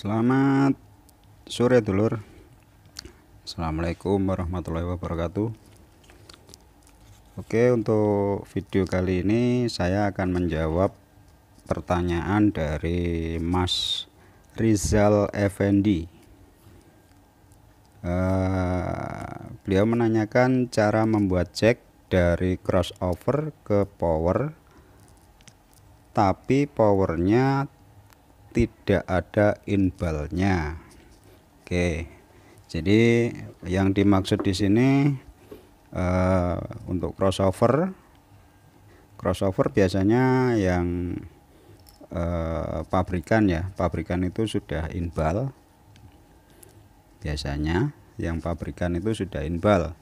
Selamat sore dulur Assalamualaikum warahmatullahi wabarakatuh Oke untuk video kali ini saya akan menjawab pertanyaan dari Mas Rizal Effendi uh, Beliau menanyakan cara membuat cek dari crossover ke power tapi powernya tidak ada inbalnya oke jadi yang dimaksud di sini uh, untuk crossover crossover biasanya yang uh, pabrikan ya pabrikan itu sudah inbal biasanya yang pabrikan itu sudah inbal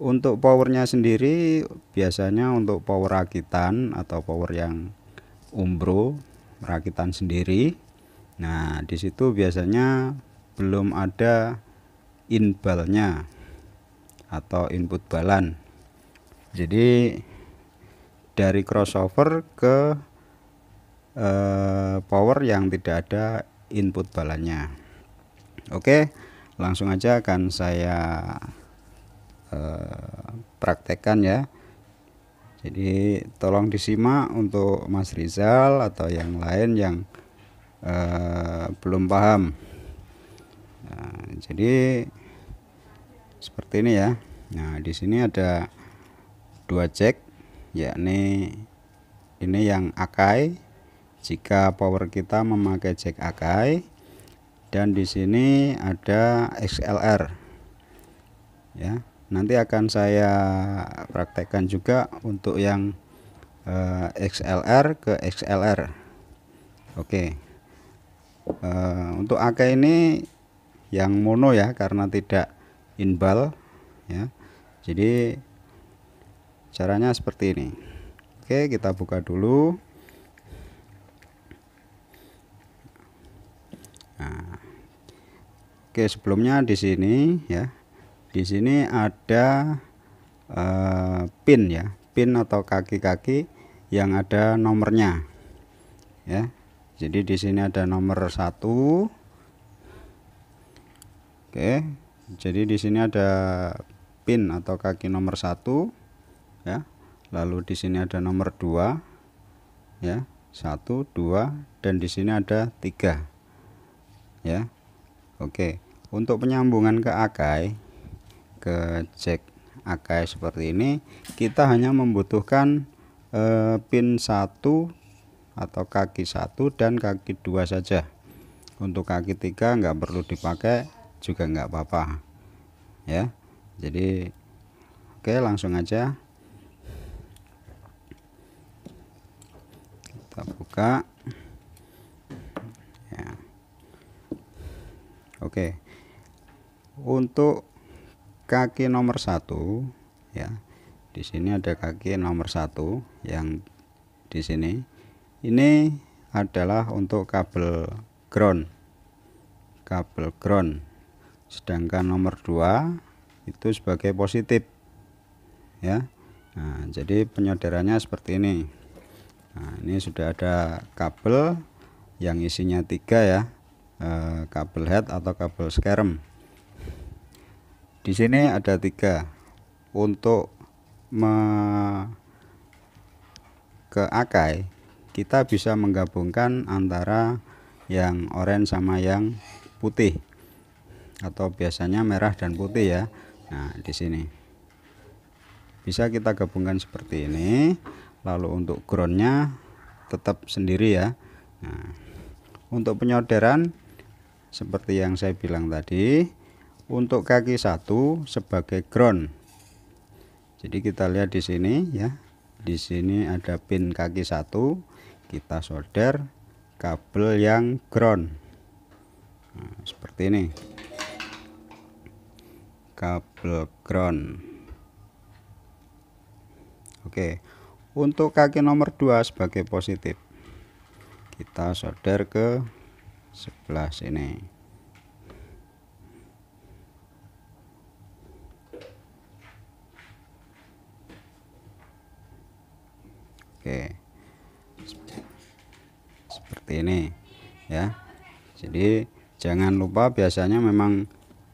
untuk powernya sendiri biasanya untuk power rakitan atau power yang umbro perakitan sendiri. Nah, di situ biasanya belum ada inbalnya atau input balan. Jadi dari crossover ke eh, power yang tidak ada input balannya. Oke, langsung aja akan saya eh, praktekkan ya. Jadi tolong disimak untuk Mas Rizal atau yang lain yang uh, belum paham. Nah, jadi seperti ini ya. Nah di sini ada dua cek, yakni ini yang Akai. Jika power kita memakai jack Akai, dan di sini ada XLR. Ya, nanti akan saya praktekkan juga untuk yang uh, eh, XLR ke XLR oke okay. uh, eh, untuk AK ini yang mono ya karena tidak inbal ya jadi caranya seperti ini oke kita buka dulu nah, oke sebelumnya di sini ya di sini ada eh, pin ya pin atau kaki-kaki yang ada nomornya ya jadi di sini ada nomor satu oke jadi di sini ada pin atau kaki nomor satu ya lalu di sini ada nomor dua ya satu dua dan di sini ada tiga ya oke untuk penyambungan ke akai ke jack AKS e seperti ini kita hanya membutuhkan eh, pin satu atau kaki satu dan kaki dua saja untuk kaki tiga nggak perlu dipakai juga nggak apa-apa ya jadi oke langsung aja kita buka ya oke untuk kaki nomor satu ya di sini ada kaki nomor satu yang di sini ini adalah untuk kabel ground kabel ground sedangkan nomor dua itu sebagai positif ya nah, jadi penyoderannya seperti ini nah ini sudah ada kabel yang isinya tiga ya eh, kabel head atau kabel skerm di sini ada tiga untuk me ke akai kita bisa menggabungkan antara yang oranye sama yang putih atau biasanya merah dan putih ya nah di sini bisa kita gabungkan seperti ini lalu untuk groundnya tetap sendiri ya nah, untuk penyodaran seperti yang saya bilang tadi untuk kaki satu sebagai ground jadi kita lihat di sini ya di sini ada pin kaki satu kita solder kabel yang ground nah, seperti ini kabel ground oke untuk kaki nomor dua sebagai positif kita solder ke sebelah sini oke seperti ini ya jadi jangan lupa biasanya memang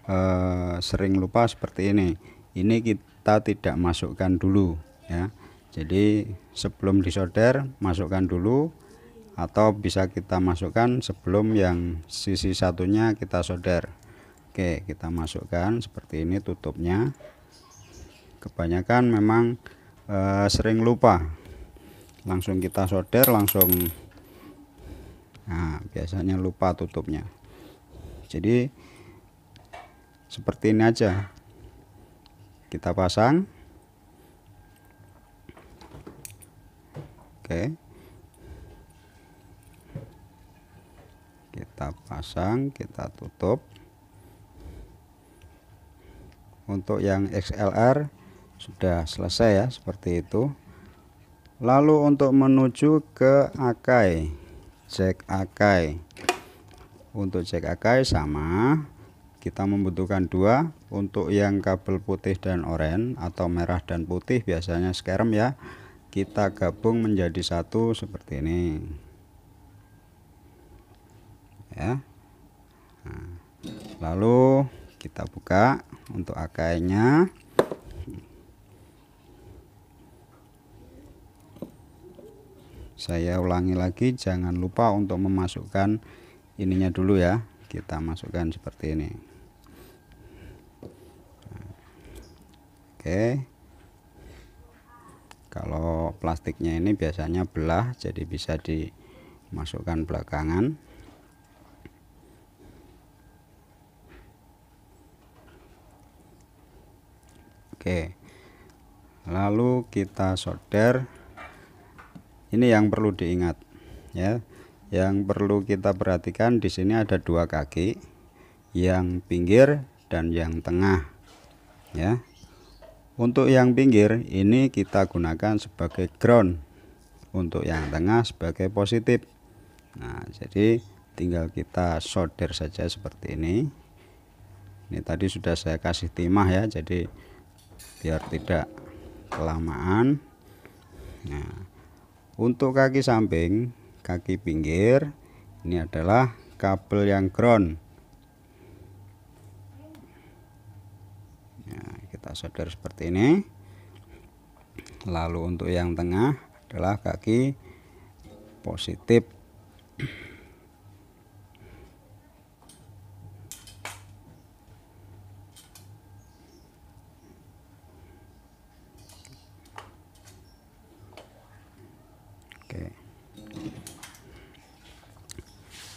eh, sering lupa seperti ini ini kita tidak masukkan dulu ya jadi sebelum disolder masukkan dulu atau bisa kita masukkan sebelum yang sisi satunya kita solder oke kita masukkan seperti ini tutupnya kebanyakan memang eh, sering lupa langsung kita solder langsung nah biasanya lupa tutupnya jadi seperti ini aja kita pasang oke kita pasang kita tutup untuk yang XLR sudah selesai ya seperti itu Lalu untuk menuju ke Akai, cek Akai. Untuk cek Akai sama, kita membutuhkan dua. Untuk yang kabel putih dan oranye atau merah dan putih biasanya skerm ya, kita gabung menjadi satu seperti ini. Ya. Nah, lalu kita buka untuk akainya. saya ulangi lagi jangan lupa untuk memasukkan ininya dulu ya kita masukkan seperti ini oke kalau plastiknya ini biasanya belah jadi bisa dimasukkan belakangan oke lalu kita solder ini yang perlu diingat ya. Yang perlu kita perhatikan di sini ada dua kaki, yang pinggir dan yang tengah. Ya. Untuk yang pinggir ini kita gunakan sebagai ground. Untuk yang tengah sebagai positif. Nah, jadi tinggal kita solder saja seperti ini. Ini tadi sudah saya kasih timah ya, jadi biar tidak kelamaan. Nah, untuk kaki samping, kaki pinggir ini adalah kabel yang ground. Nah, kita solder seperti ini. Lalu untuk yang tengah adalah kaki positif.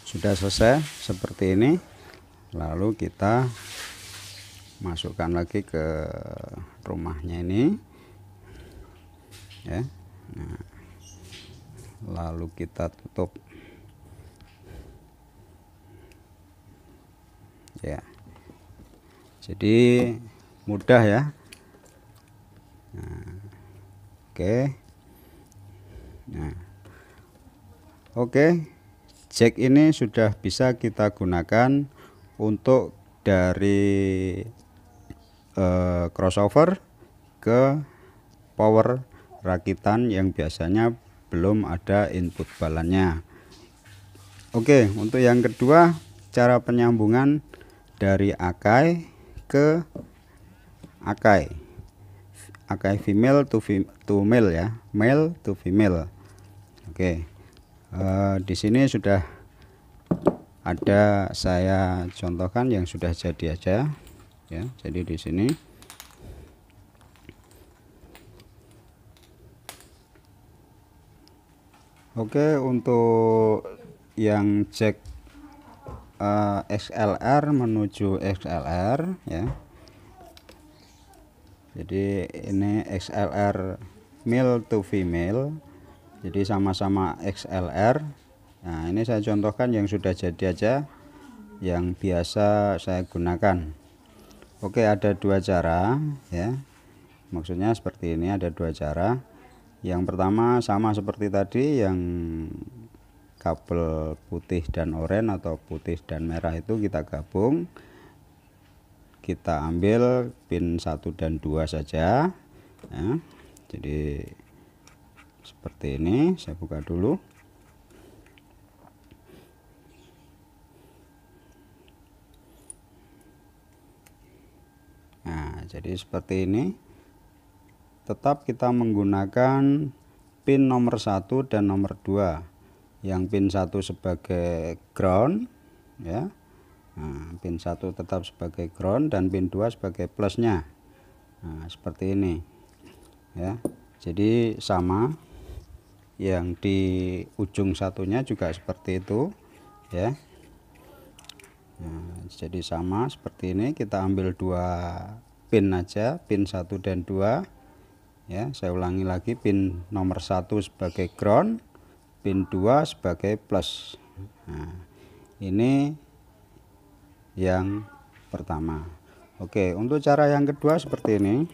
sudah selesai seperti ini lalu kita masukkan lagi ke rumahnya ini ya nah, lalu kita tutup ya jadi mudah ya nah, oke nah oke jack ini sudah bisa kita gunakan untuk dari eh, crossover ke power rakitan yang biasanya belum ada input balannya Oke untuk yang kedua cara penyambungan dari akai ke akai akai female to, female, to male ya male to female Oke Eh, di sini sudah ada saya contohkan yang sudah jadi aja ya jadi di sini Oke untuk yang cek uh, eh, XLR menuju XLR ya jadi ini XLR male to female jadi sama-sama XLR nah ini saya contohkan yang sudah jadi aja yang biasa saya gunakan Oke ada dua cara ya maksudnya seperti ini ada dua cara yang pertama sama seperti tadi yang kabel putih dan oranye atau putih dan merah itu kita gabung kita ambil pin 1 dan 2 saja ya. jadi seperti ini saya buka dulu nah jadi seperti ini tetap kita menggunakan pin nomor satu dan nomor 2 yang pin satu sebagai ground ya nah, pin satu tetap sebagai ground dan pin 2 sebagai plusnya nah, seperti ini ya jadi sama yang di ujung satunya juga seperti itu ya nah, jadi sama seperti ini kita ambil dua pin aja pin satu dan dua ya saya ulangi lagi pin nomor satu sebagai ground pin dua sebagai plus nah, ini yang pertama Oke untuk cara yang kedua seperti ini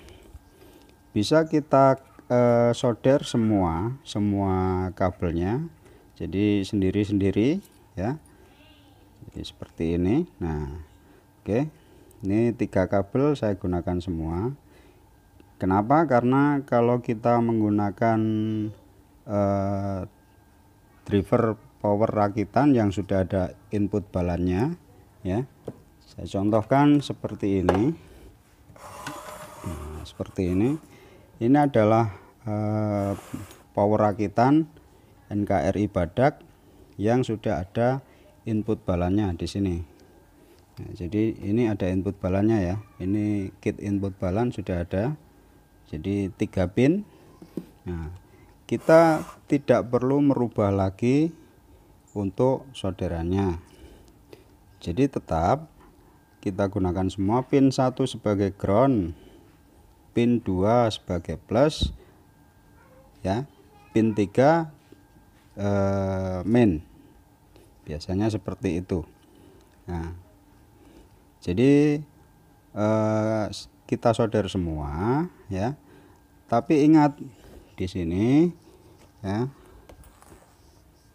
bisa kita uh, solder semua semua kabelnya jadi sendiri-sendiri ya jadi seperti ini nah oke okay. ini tiga kabel saya gunakan semua kenapa karena kalau kita menggunakan uh, driver power rakitan yang sudah ada input balannya ya saya contohkan seperti ini nah, seperti ini ini adalah eh, power rakitan NKRI Badak yang sudah ada input balannya di sini. Nah, jadi ini ada input balannya ya. Ini kit input balan sudah ada. Jadi tiga pin. Nah, kita tidak perlu merubah lagi untuk solderannya. Jadi tetap kita gunakan semua pin satu sebagai ground pin 2 sebagai plus ya pin 3 eh, main biasanya seperti itu nah jadi eh, kita solder semua ya tapi ingat di sini ya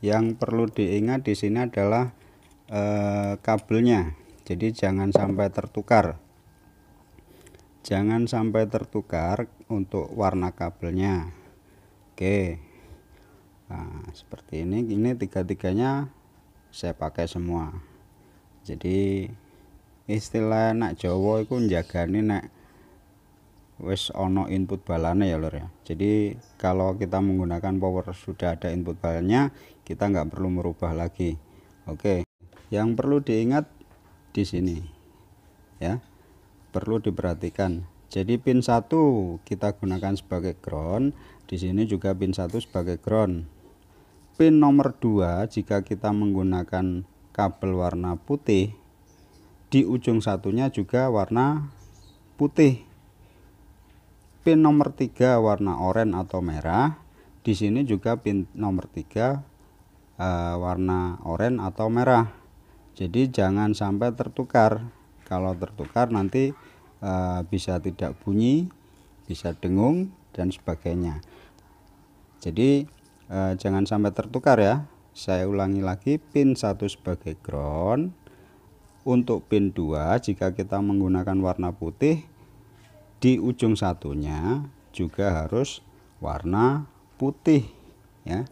yang perlu diingat di sini adalah eh, kabelnya jadi jangan sampai tertukar jangan sampai tertukar untuk warna kabelnya oke nah, seperti ini ini tiga-tiganya saya pakai semua jadi istilah nak Jowo itu ini nak wis ono input balane ya lor ya jadi kalau kita menggunakan power sudah ada input balanya kita nggak perlu merubah lagi oke yang perlu diingat di sini ya perlu diperhatikan. Jadi pin 1 kita gunakan sebagai ground, di sini juga pin 1 sebagai ground. Pin nomor 2 jika kita menggunakan kabel warna putih, di ujung satunya juga warna putih. Pin nomor 3 warna oranye atau merah, di sini juga pin nomor 3 uh, eh, warna oranye atau merah. Jadi jangan sampai tertukar kalau tertukar nanti uh, bisa tidak bunyi bisa dengung dan sebagainya jadi uh, jangan sampai tertukar ya saya ulangi lagi pin satu sebagai ground untuk pin 2 jika kita menggunakan warna putih di ujung satunya juga harus warna putih ya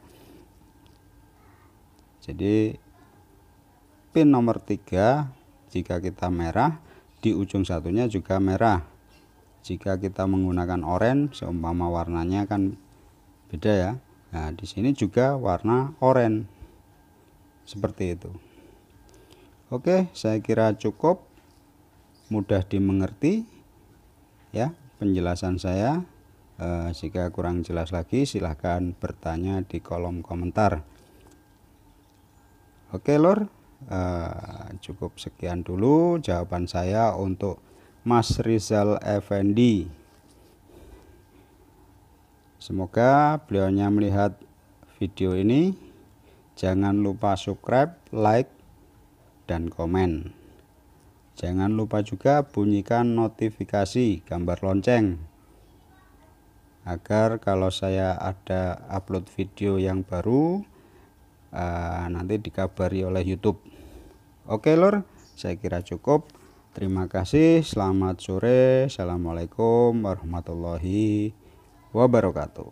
jadi pin nomor 3 jika kita merah, di ujung satunya juga merah. Jika kita menggunakan oranye, seumpama warnanya kan beda ya. Nah, di sini juga warna oranye. Seperti itu. Oke, saya kira cukup mudah dimengerti ya penjelasan saya. E, jika kurang jelas lagi silahkan bertanya di kolom komentar. Oke, lor? Eh, cukup sekian dulu jawaban saya untuk Mas Rizal Effendi semoga beliaunya melihat video ini jangan lupa subscribe like dan komen jangan lupa juga bunyikan notifikasi gambar lonceng agar kalau saya ada upload video yang baru Eh, nanti dikabari oleh YouTube. Oke lor, saya kira cukup. Terima kasih, selamat sore, assalamualaikum warahmatullahi wabarakatuh.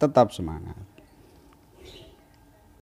Tetap semangat.